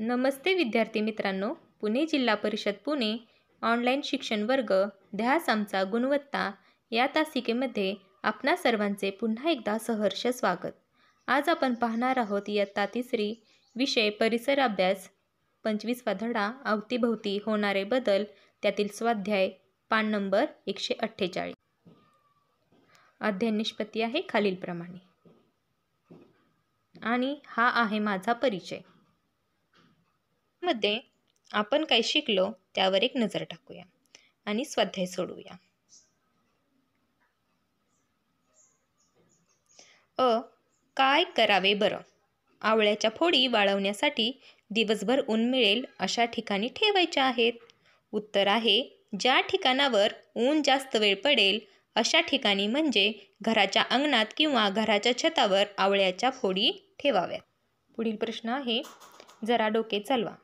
नमस्ते विद्यार्थी मित्रांनो पुणे जिल्हा परिषद पुणे ऑनलाईन शिक्षण वर्ग ध्यास आमचा गुणवत्ता या तासिकेमध्ये आपणा सर्वांचे पुन्हा एकदा सहर्ष स्वागत आज आपण पाहणार आहोत इयत्ता तिसरी विषय परिसर अभ्यास पंचवीस वाधडा अवतीभोवती होणारे बदल त्यातील स्वाध्याय पान नंबर एकशे अठ्ठेचाळीस अध्ययन निष्पत्ती आहे खालीलप्रमाणे आणि हा आहे माझा परिचय मध्ये आपण काय शिकलो त्यावर एक नजर टाकूया आणि स्वाध्याय सोडवूया अ काय करावे बरं आवळ्याच्या फोडी वाळवण्यासाठी दिवसभर ऊन मिळेल अशा ठिकाणी ठेवायच्या आहेत उत्तर आहे ज्या ठिकाणावर ऊन जास्त वेळ पडेल अशा ठिकाणी म्हणजे घराच्या अंगणात किंवा घराच्या छतावर आवळ्याच्या फोडी ठेवाव्यात पुढील प्रश्न आहे जरा डोके चालवा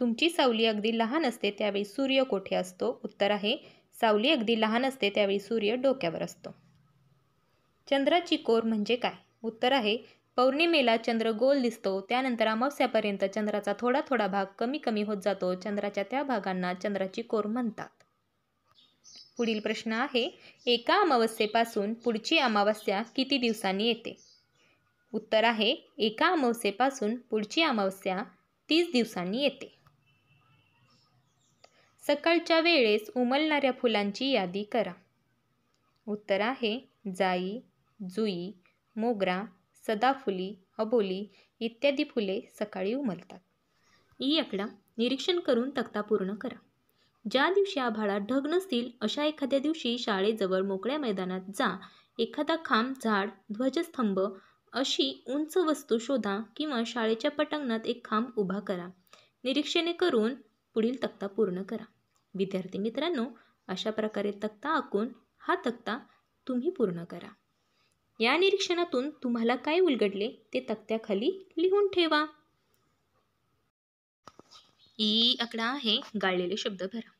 तुमची सावली अगदी लहान असते त्यावेळी सूर्य कोठे असतो उत्तर आहे सावली अगदी लहान असते त्यावेळी सूर्य डोक्यावर असतो चंद्राची कोर म्हणजे काय उत्तर आहे पौर्णिमेला चंद्र गोल दिसतो त्यानंतर अमावस्यापर्यंत चंद्राचा थोडा थोडा भाग कमी कमी होत जातो चंद्राच्या त्या भागांना चंद्राची कोर म्हणतात पुढील प्रश्न आहे एका अमावस्येपासून पुढची अमावस्या किती दिवसांनी येते उत्तर आहे एका अमावस्येपासून पुढची अमावस्या तीस दिवसांनी येते सकाळच्या वेळेस उमलणाऱ्या फुलांची यादी करा उत्तर आहे जाई जुई मोगरा सदाफुली अबोली इत्यादी फुले सकाळी उमलतात ई आकडा निरीक्षण करून तक्ता पूर्ण करा ज्या दिवशी आभाळात ढग नसतील अशा एखाद्या दिवशी शाळेजवळ मोकळ्या मैदानात जा एखादा खांब झाड ध्वजस्तंभ अशी उंच वस्तू शोधा किंवा शाळेच्या पटांगणात एक खांब उभा करा निरीक्षणे करून पुढील तक्ता पूर्ण करा विद्यार्थी मित्रांनो अशा प्रकारे तक्ता आखून हा तक्ता तुम्ही पूर्ण करा या निरीक्षणातून तुम्हाला काय उलगडले ते तक्त्याखाली लिहून ठेवा ई आकडा आहे गाळलेले शब्द भरा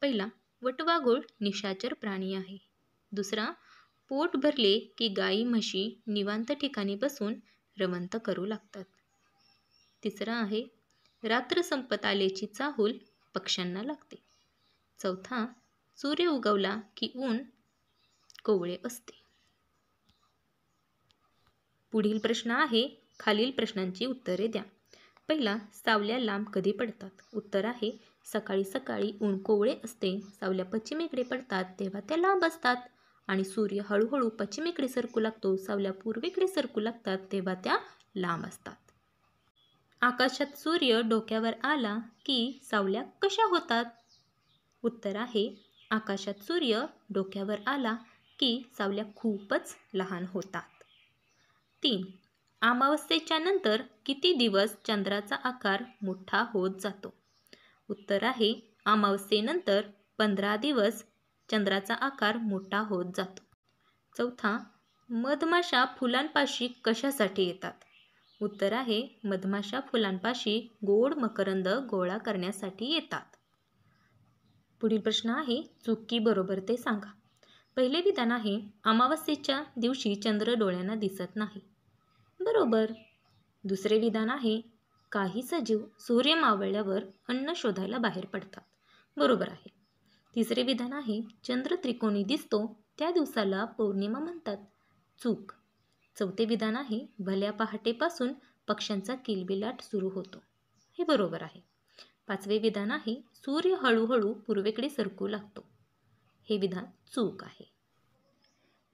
पहिला वटवाघोळ निशाचर प्राणी आहे दुसरा पोट भरले की गाई म्हशी निवांत ठिकाणी बसून रमंत करू लागतात तिसरा आहे रात्र संपत आल्याची चाहूल पक्ष्यांना लागते चौथा सूर्य उगवला की ऊन कोवळे असते पुढील प्रश्न आहे खालील प्रश्नांची उत्तरे द्या पहिला सावल्या लांब कधी पडतात उत्तर आहे सकाळी सकाळी ऊन कोवळे असते सावल्या पश्चिमेकडे पडतात तेव्हा त्या लांब असतात आणि सूर्य हळूहळू पश्चिमेकडे सरकू लागतो सावल्या पूर्वेकडे सरकू लागतात तेव्हा त्या लांब असतात आकाशात सूर्य डोक्यावर आला की सावल्या कशा होतात उत्तर आहे आकाशात सूर्य डोक्यावर आला की सावल्या खूपच लहान होतात तीन अमावस्येच्या नंतर किती दिवस चंद्राचा आकार मोठा होत जातो उत्तर आहे अमावस्येनंतर पंधरा दिवस चंद्राचा आकार मोठा होत जातो चौथा मधमाशा फुलांपाशी कशासाठी येतात उत्तर आहे मधमाशा फुलांपाशी गोड मकरंद गोळा करण्यासाठी येतात पुढील प्रश्न आहे चुकी बरोबर ते सांगा पहिले विधान आहे अमावस्येच्या दिवशी चंद्र डोळ्यांना दिसत नाही बरोबर दुसरे विधान आहे काही सजीव सूर्य मावळल्यावर अन्न शोधायला बाहेर पडतात बरोबर आहे तिसरे विधान आहे चंद्र त्रिकोणी दिसतो त्या दिवसाला पौर्णिमा म्हणतात चूक चौथे विधान आहे भल्या पहाटेपासून पक्ष्यांचा किलबिलाट सुरू होतो हे बरोबर आहे पाचवे विधान आहे सूर्य हळूहळू पूर्वेकडे सरकू लागतो हे विधान चूक आहे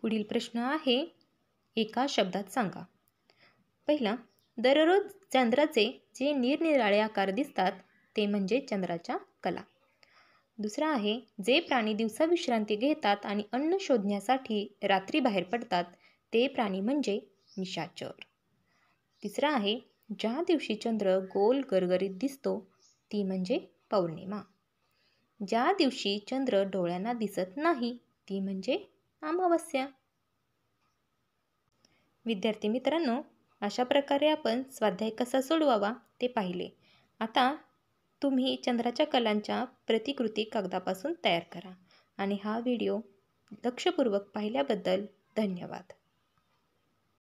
पुढील प्रश्न आहे एका शब्दात सांगा पहिला दररोज चंद्राचे जे निरनिराळे आकार दिसतात ते म्हणजे चंद्राच्या कला दुसरा आहे जे प्राणी दिवसा विश्रांती घेतात आणि अन्न शोधण्यासाठी रात्री बाहेर पडतात ते प्राणी म्हणजे निशाचर तिसरा आहे ज्या दिवशी चंद्र गोल गरगरीत दिसतो ती म्हणजे पौर्णिमा ज्या दिवशी चंद्र डोळ्यांना दिसत नाही ती म्हणजे अमावस्या विद्यार्थी मित्रांनो अशा प्रकारे आपण स्वाध्याय कसा सोडवावा ते पाहिले आता तुम्ही चंद्राच्या कलांच्या प्रतिकृती कागदापासून तयार करा आणि हा व्हिडिओ लक्षपूर्वक पाहिल्याबद्दल धन्यवाद